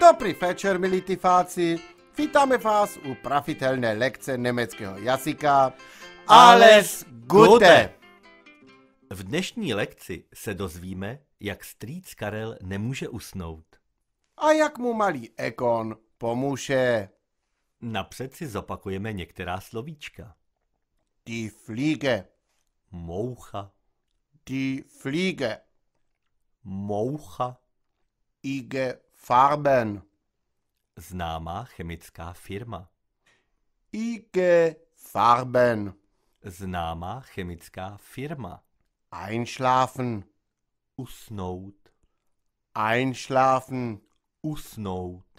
Dobrý večer, milí tifáci. Vítáme vás u pravidelné lekce německého jazyka. Alles Gute! V dnešní lekci se dozvíme, jak strýc Karel nemůže usnout. A jak mu malý Ekon pomůže. Napřed si zopakujeme některá slovíčka. Die Fliege. Moucha. Die Fliege. Moucha. Ige Farben. Známá chemická firma. IKE Farben. Známá chemická firma. Einschlafen. Usnout. Einschlafen. Usnout.